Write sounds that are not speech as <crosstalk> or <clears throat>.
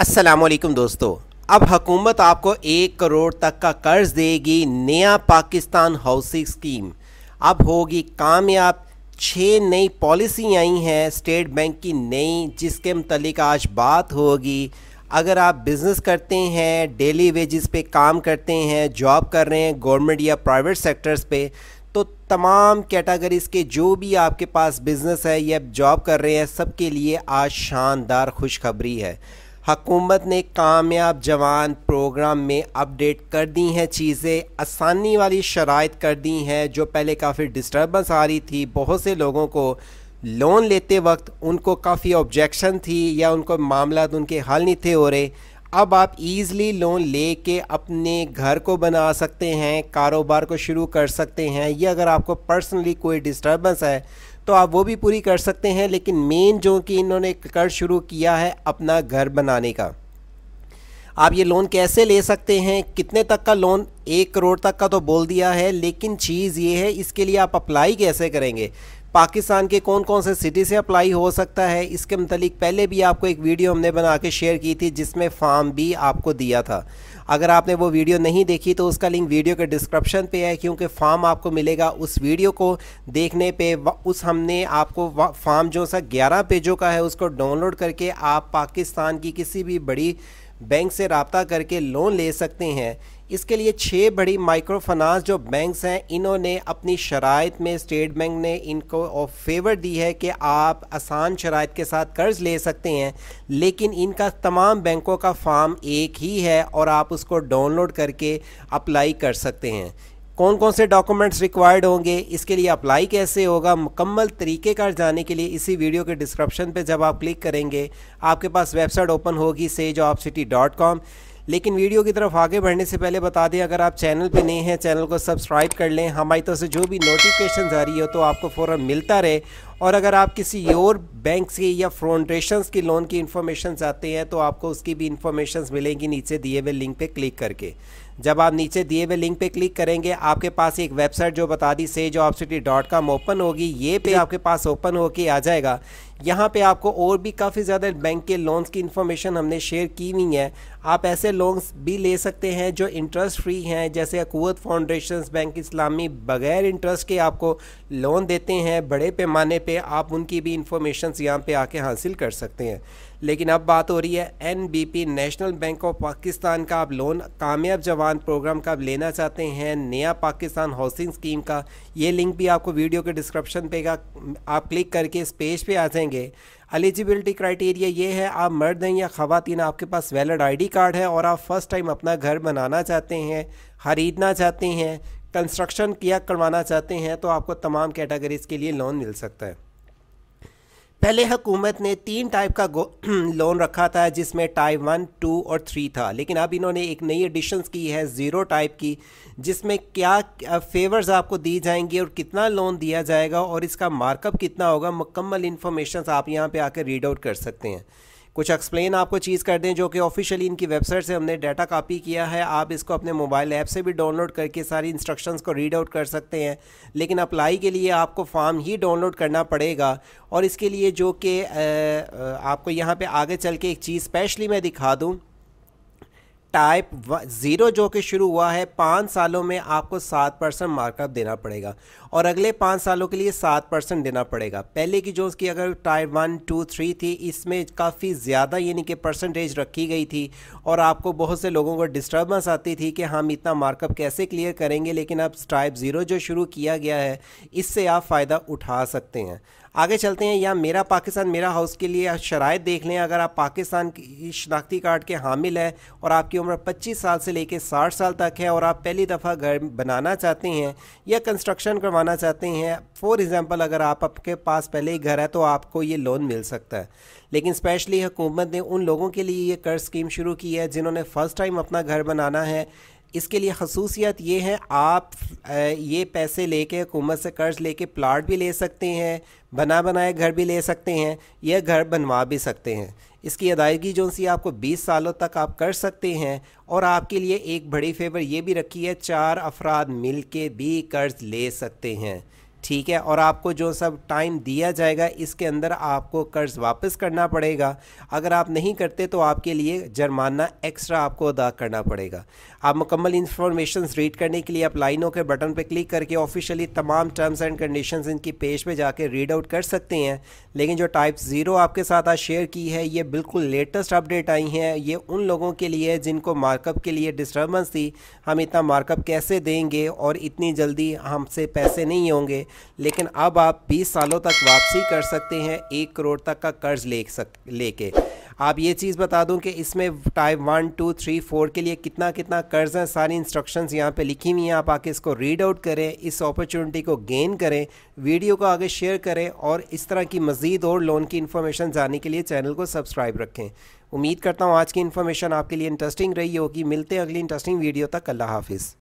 असलकम दोस्तों अब हकूमत आपको एक करोड़ तक का कर्ज देगी नया पाकिस्तान हाउसिंग स्कीम अब होगी कामयाब छः नई पॉलिसी आई हैं स्टेट बैंक की नई जिसके मतलब आज बात होगी अगर आप बिज़नेस करते हैं डेली वेजेस पे काम करते हैं जॉब कर रहे हैं गवर्नमेंट या प्राइवेट सेक्टर्स पे तो तमाम कैटेगरीज के जो भी आपके पास बिज़नेस है या जॉब कर रहे हैं सबके लिए आज शानदार खुशखबरी है हकूमत ने कामयाब जवान प्रोग्राम में अपडेट कर दी हैं चीज़ें आसानी वाली शराइ कर दी हैं जो पहले काफ़ी डिस्टर्बेंस आ रही थी बहुत से लोगों को लोन लेते वक्त उनको काफ़ी ऑब्जेक्शन थी या उनको मामला उनके हल नहीं थे हो रहे अब आप इजीली लोन ले के अपने घर को बना सकते हैं कारोबार को शुरू कर सकते हैं या अगर आपको पर्सनली कोई डिस्टर्बेंस है तो आप वो भी पूरी कर सकते हैं लेकिन मेन जो कि इन्होंने कर शुरू किया है अपना घर बनाने का आप ये लोन कैसे ले सकते हैं कितने तक का लोन एक करोड़ तक का तो बोल दिया है लेकिन चीज़ ये है इसके लिए आप अप्लाई कैसे करेंगे पाकिस्तान के कौन कौन से सिटी से अप्लाई हो सकता है इसके मतलब पहले भी आपको एक वीडियो हमने बना के शेयर की थी जिसमें फॉर्म भी आपको दिया था अगर आपने वो वीडियो नहीं देखी तो उसका लिंक वीडियो के डिस्क्रिप्शन पे है क्योंकि फॉर्म आपको मिलेगा उस वीडियो को देखने पे उस हमने आपको फॉर्म जो सा ग्यारह पेजों का है उसको डाउनलोड करके आप पाकिस्तान की किसी भी बड़ी बैंक से रबता करके लोन ले सकते हैं इसके लिए छः बड़ी माइक्रो फाइनांस जो बैंक्स हैं इन्होंने अपनी शराइ में स्टेट बैंक ने इनको फेवर दी है कि आप आसान शराइ के साथ कर्ज़ ले सकते हैं लेकिन इनका तमाम बैंकों का फॉर्म एक ही है और आप उसको डाउनलोड करके अप्लाई कर सकते हैं कौन कौन से डॉक्यूमेंट्स रिक्वायर्ड होंगे इसके लिए अप्लाई कैसे होगा मुकम्मल तरीक़ेकार जाने के लिए इसी वीडियो के डिस्क्रिप्शन पे जब आप क्लिक करेंगे आपके पास वेबसाइट ओपन होगी sage of city dot com लेकिन वीडियो की तरफ आगे बढ़ने से पहले बता दें अगर आप चैनल पर नए हैं चैनल को सब्सक्राइब कर लें हमारी तरफ से जो भी नोटिफिकेशन आ रही हो तो आपको फ़ौरन मिलता रहे और अगर आप किसी और बैंक से या फाउंडेशन की लोन की इन्फॉर्मेशन आते हैं तो आपको उसकी भी इन्फॉर्मेशन मिलेंगी नीचे दिए हुए लिंक पे क्लिक करके जब आप नीचे दिए हुए लिंक पे क्लिक करेंगे आपके पास एक वेबसाइट जो बता दी sage of city dot com open होगी ये पे आपके पास ओपन होके आ जाएगा यहाँ पे आपको और भी काफ़ी ज़्यादा बैंक के लोन्स की इन्फॉर्मेशन हमने शेयर की हुई है आप ऐसे लोन्स भी ले सकते हैं जो इंटरेस्ट फ्री हैं जैसे अकूत फाउंडेशन बैंक इस्लामी बगैर इंटरेस्ट के आपको लोन देते हैं बड़े पैमाने पे आप उनकी भी इंफॉर्मेशन यहाँ पे आके हासिल कर सकते हैं लेकिन अब बात हो रही है NBP national bank of Pakistan का आप लोन कामयाब जवान प्रोग्राम का आप लेना चाहते हैं नया पाकिस्तान हाउसिंग स्कीम का ये लिंक भी आपको वीडियो के डिस्क्रिप्शन पेगा आप क्लिक करके इस पेज पे आ जाएंगे एलिजिबिलिटी क्राइटेरिया ये है आप मर्द हैं या खातन आपके पास वैलिड आईडी कार्ड है और आप फर्स्ट टाइम अपना घर बनाना चाहते हैं खरीदना चाहते हैं कंस्ट्रक्शन किया करवाना चाहते हैं तो आपको तमाम कैटेगरीज़ के लिए लोन मिल सकता है पहले हुकूमत ने तीन टाइप का लोन <clears throat> रखा था जिसमें टाइप वन टू और थ्री था लेकिन अब इन्होंने एक नई एडिशन की है ज़ीरो टाइप की जिसमें क्या फेवर्स आपको दी जाएंगी और कितना लोन दिया जाएगा और इसका मार्कअप कितना होगा मुकम्मल इन्फॉर्मेशन आप यहाँ पे आकर रीड आउट कर सकते हैं कुछ एक्सप्लेन आपको चीज़ कर दें जो कि ऑफिशियली इनकी वेबसाइट से हमने डाटा कापी किया है आप इसको अपने मोबाइल ऐप से भी डाउनलोड करके सारी इंस्ट्रक्शंस को रीड आउट कर सकते हैं लेकिन अप्लाई के लिए आपको फॉर्म ही डाउनलोड करना पड़ेगा और इसके लिए जो कि आपको यहाँ पर आगे चल के एक चीज़ स्पेशली मैं दिखा दूँ टाइप ज़ीरो जो कि शुरू हुआ है पाँच सालों में आपको सात परसेंट मार्कअप देना पड़ेगा और अगले पाँच सालों के लिए सात परसेंट देना पड़ेगा पहले की जो उसकी अगर टाइप वन टू थ्री थी इसमें काफ़ी ज़्यादा यानी कि परसेंटेज रखी गई थी और आपको बहुत से लोगों को डिस्टर्बेंस आती थी कि हम इतना मार्कअप कैसे क्लियर करेंगे लेकिन अब टाइप ज़ीरो जो शुरू किया गया है इससे आप फ़ायदा उठा सकते हैं आगे चलते हैं या मेरा पाकिस्तान मेरा हाउस के लिए शराय देख लें अगर आप पाकिस्तान की शनाख्ती कार्ड के हामिल हैं और आपकी उम्र 25 साल से लेकर 60 साल तक है और आप पहली दफ़ा घर बनाना चाहते हैं या कंस्ट्रक्शन करवाना चाहते हैं फॉर एग्ज़ाम्पल अगर आप आपके पास पहले ही घर है तो आपको ये लोन मिल सकता है लेकिन स्पेशली हुकूमत ने उन लोगों के लिए ये कर्ज स्कीम शुरू की है जिन्होंने फ़र्स्ट टाइम अपना घर बनाना है इसके लिए खसूसियत ये है आप ये पैसे लेके हुकूमत से कर्ज़ लेके प्लाट भी ले सकते हैं बना बनाए घर भी ले सकते हैं या घर बनवा भी सकते हैं इसकी अदायगी जो सी आपको 20 सालों तक आप कर सकते हैं और आपके लिए एक बड़ी फेवर ये भी रखी है चार अफराद मिल के भी कर्ज़ ले सकते हैं ठीक है और आपको जो सब टाइम दिया जाएगा इसके अंदर आपको कर्ज़ वापस करना पड़ेगा अगर आप नहीं करते तो आपके लिए जर्माना एक्स्ट्रा आपको अदा करना पड़ेगा आप मुकम्मल इन्फॉर्मेशन रीड करने के लिए आप लाइनों के बटन पर क्लिक करके ऑफिशियली तमाम टर्म्स एंड कंडीशन इनकी पेज पर पे जाकर रीड आउट कर सकते हैं लेकिन जो टाइप ज़ीरो आपके साथ आज शेयर की है ये बिल्कुल लेटेस्ट अपडेट आई हैं ये उन लोगों के लिए जिनको मार्कअप के लिए डिस्टर्बेंस थी हम इतना मार्कअप कैसे देंगे और इतनी जल्दी हमसे पैसे नहीं होंगे लेकिन अब आप 20 सालों तक वापसी कर सकते हैं एक करोड़ तक का कर्ज ले सक लेके आप ये चीज़ बता दूं कि इसमें type one two three four के लिए कितना कितना कर्ज है सारी इंस्ट्रक्शंस यहाँ पे लिखी हुई हैं आप आके इसको रीड आउट करें इस अपॉर्चुनिटी को गेन करें वीडियो को आगे शेयर करें और इस तरह की मज़ीद और लोन की इन्फॉर्मेशन जानने के लिए चैनल को सब्सक्राइब रखें उम्मीद करता हूँ आज की इन्फॉर्मेशन आपके लिए इंटरेस्टिंग रही होगी मिलते हैं अगली इंटरेस्टिंग वीडियो तक अल्लाह हाफिज़